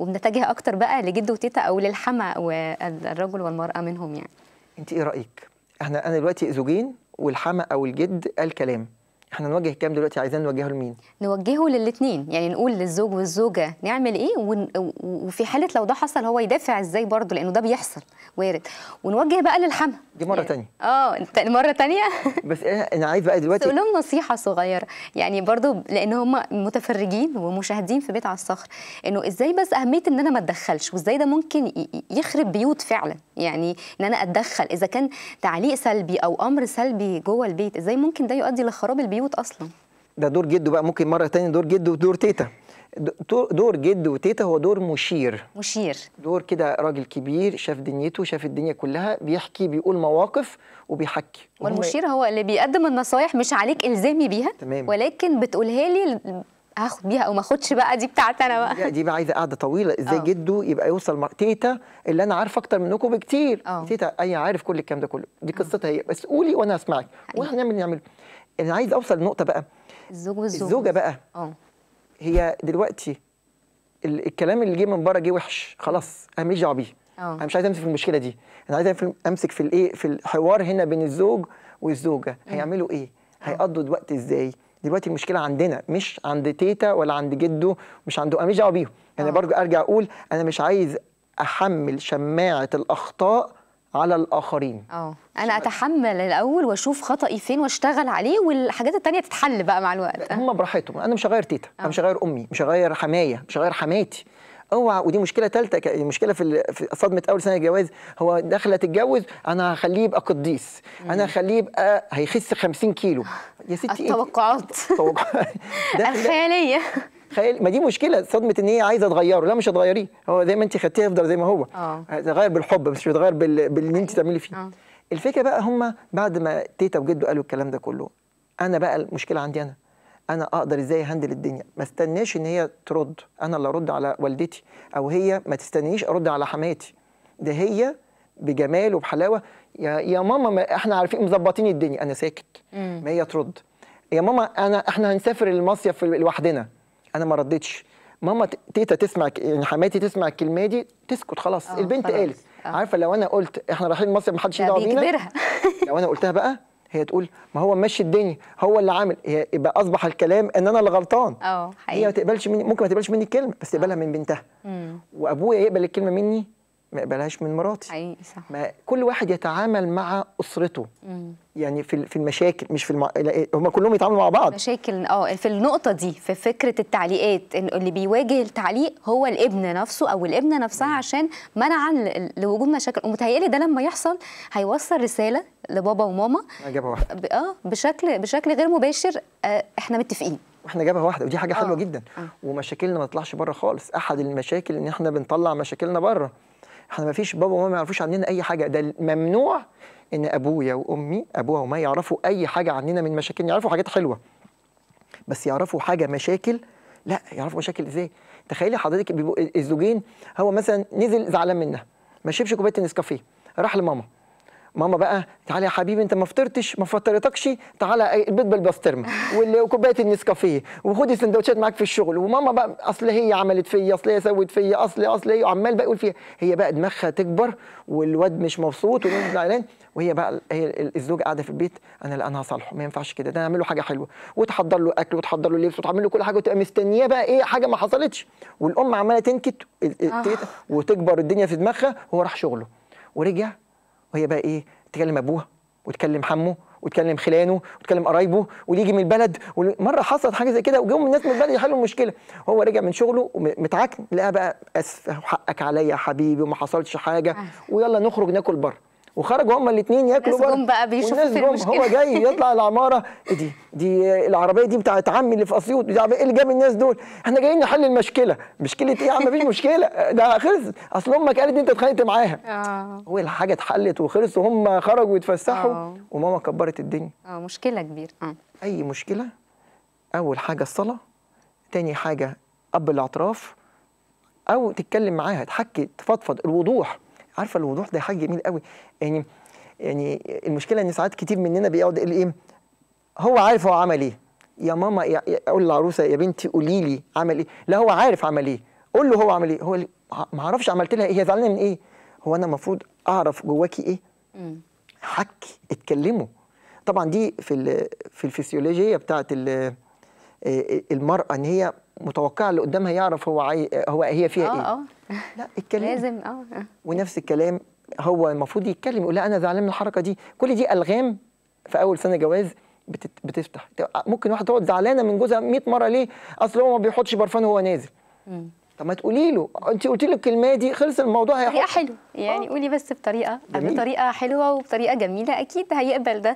وبنتجه اكتر بقى لجد وتيتا او للحما والرجل والمراه منهم يعني انت ايه رايك احنا انا دلوقتي زوجين والحما او الجد قال كلام احنا نوجه الكلام دلوقتي عايزين نوجهه لمين نوجهه للاثنين يعني نقول للزوج والزوجه نعمل ايه ون... وفي حاله لو ده حصل هو يدافع ازاي برضه لانه ده بيحصل وارد ونوجه بقى للحمل دي مره يعني... ثانيه اه مره ثانيه بس إيه، انا عايز بقى دلوقتي تقول لهم نصيحه صغيره يعني برضه لان هم متفرجين ومشاهدين في بيت على الصخر انه ازاي بس اهميه ان انا ما اتدخلش وازاي ده ممكن يخرب بيوت فعلا يعني ان انا اتدخل اذا كان تعليق سلبي او امر سلبي جوه البيت ازاي ممكن ده يؤدي لخراب البيوت بيوت اصلا ده دور جده بقى ممكن مره ثانيه دور جده ودور تيتا دور جد وتيتا هو دور مشير مشير دور كده راجل كبير شاف دنيته شاف الدنيا كلها بيحكي بيقول مواقف وبيحكي والمشير هو اللي بيقدم النصايح مش عليك الزامي بيها تمام. ولكن بتقولها لي هاخد بيها او ما اخدش بقى دي بتاعتي انا بقى دي, دي بقى عايزه قاعده طويله ازاي أوه. جده يبقى يوصل مع تيتا اللي انا عارفه اكتر منكم بكتير أوه. تيتا اي عارف كل الكلام ده كله دي قصتها هي بس قولي وانا اسمعك أيوه. واحنا نعمل نعمله انا عايز اوصل لنقطه بقى الزوج والزوجه الزوجه بقى اه هي دلوقتي الكلام اللي جه من بره جه وحش خلاص انا ماليش دعوه بيه آه. انا مش عايز امسك في المشكله دي انا عايز امسك في الايه في الحوار هنا بين الزوج والزوجه هيعملوا ايه آه. هيقضوا الوقت ازاي دلوقتي المشكله عندنا مش عند تيتا ولا عند جده مش عنده انا مش دعوه بيهم انا آه. برضه ارجع اقول انا مش عايز احمل شماعه الاخطاء على الاخرين اه انا اتحمل الاول واشوف خطاي فين واشتغل عليه والحاجات التانية تتحل بقى مع الوقت هم براحتهم انا مش هغير تيتا أوه. انا مش هغير امي مش هغير حمايه مش هغير حماتي اوعى ودي مشكله ثالثه مشكله في صدمه اول سنه جواز هو داخله تتجوز انا هخليه يبقى قديس انا هخليه يبقى هيخس 50 كيلو يا ستي التوقعات الخياليه تخيل ما دي مشكله صدمه ان هي عايزه تغيره لا مش هتغيريه هو زي ما انت خدتيه يفضل زي ما هو آه. هتغير بالحب مش هتغير بال... باللي انت أيوة. تعملي فيه آه. الفكره بقى هم بعد ما تيتا وجده قالوا الكلام ده كله انا بقى المشكله عندي انا انا اقدر ازاي هندل الدنيا ما استناش ان هي ترد انا اللي ارد على والدتي او هي ما تستنيش ارد على حماتي ده هي بجمال وبحلاوه يا يا ماما ما احنا عارفين مظبطين الدنيا انا ساكت ما هي ترد يا ماما انا احنا هنسافر المصيف لوحدنا انا ما ردتش ماما تيتا تسمع يعني حماتي تسمع الكلمه دي تسكت خلاص اه، البنت قالت اه. عارفه لو انا قلت احنا رايحين مصر ما حدش يدعو بينا لو انا قلتها بقى هي تقول ما هو ماشي الدنيا هو اللي عامل يبقى اصبح الكلام ان انا اللي غلطان اه هي ما تقبلش مني ممكن ما تقبلش مني الكلمه بس تقبلها اه. من بنتها وابويا يقبل الكلمه مني ما يقبلهاش من مراتي حقيقي صح ما كل واحد يتعامل مع اسرته مم. يعني في في المشاكل مش في الم... إيه، هم كلهم يتعاملوا مع بعض مشاكل اه في النقطه دي في فكره التعليقات ان اللي بيواجه التعليق هو الابن نفسه او الابنه نفسها مم. عشان منعا لوجود مشاكل ومتهيألي ده لما يحصل هيوصل رساله لبابا وماما جابها واحده اه بشكل بشكل غير مباشر آه احنا متفقين واحنا جابها واحده ودي حاجه حلوه آه. جدا آه. ومشاكلنا ما تطلعش بره خالص احد المشاكل ان احنا بنطلع مشاكلنا بره احنا ما فيش بابا وماما ما يعرفوش عننا اي حاجه ده ممنوع ان ابويا وامي ابويا وما يعرفوا اي حاجه عننا من مشاكل يعرفوا حاجات حلوه بس يعرفوا حاجه مشاكل لا يعرفوا مشاكل ازاي تخيلي حضرتك الزوجين هو مثلا نزل زعلان منها ما شربش كوبايه النسكافيه راح لماما ماما بقى تعالى يا حبيبي انت ما فطرتش ما فطرتكش تعالى البيض بالبسطرمه وكوبايه النسكافيه وخدي سندوتشات معاك في الشغل وماما بقى اصل هي عملت فيا اصل هي سوت فيا اصل اصل هي وعمال بقى يقول فيها هي بقى دماغها تكبر والواد مش مبسوط والواد زعلان وهي بقى هي الزوج قاعده في البيت انا لا انا هصالحه ما ينفعش كده ده انا اعمل له حاجه حلوه وتحضر له اكل وتحضر له لبس وتعمل له كل حاجه وتبقى مستنياه بقى ايه حاجه ما حصلتش والام عماله تنكت آه. وتكبر الدنيا في دماغها هو راح شغله ورجع وهي بقى ايه تكلم ابوها وتكلم حمه وتكلم خلانه وتكلم قرايبه واللي يجي من البلد مره حصلت حاجه زي كده وجم الناس من البلد يحلوا المشكله هو رجع من شغله متعكن لقى بقى اسف حقك عليا يا حبيبي وما حصلش حاجه ويلا نخرج ناكل بره وخرجوا هما الاثنين ياكلوا بره بقى بيشوفوا في المشكله هو جاي يطلع العماره دي دي العربيه دي بتاعت عمي اللي في اسيوط دي ايه اللي جاب الناس دول؟ احنا جايين نحل المشكله، مشكله ايه يا عم مفيش مشكله ده خلص اصل امك قالت انت اتخانقت معاها. اه هو الحاجه اتحلت وخلص وهم خرجوا يتفسحوا آه. وماما كبرت الدنيا. اه مشكله كبيره. آه. اي مشكله اول حاجه الصلاه تاني حاجه اب الاعتراف او تتكلم معاها تحكي تفضفض الوضوح. عارفه الوضوح ده حاجه جميل قوي يعني يعني المشكله ان ساعات كتير مننا بيقعد يقول ايه هو عارف هو عمل ايه يا ماما اقول للعروسه يا بنتي قولي لي عمل ايه لا هو عارف عمل ايه قول له هو عمل ايه هو ما اعرفش عملت لها ايه هي زعلانه من ايه هو انا المفروض اعرف جواكي ايه حكي اتكلموا طبعا دي في في الفسيولوجيه بتاعه آه، المراه ان هي متوقعه اللي قدامها يعرف هو عاي... هو هي فيها آه، ايه اه لا اتكلم لازم اه ونفس الكلام هو المفروض يتكلم يقول لا انا زعلان من الحركه دي كل دي الغام في اول سنه جواز بتت... بتفتح ممكن واحده تقعد زعلانه من جوزها 100 مره ليه اصل هو ما بيحطش برفان وهو نازل طب ما تقولي له انت قلتي له الكلمه دي خلص الموضوع هيحط حلو يعني آه. قولي بس بطريقه جميل. بطريقه حلوه وبطريقه جميله اكيد هيقبل ده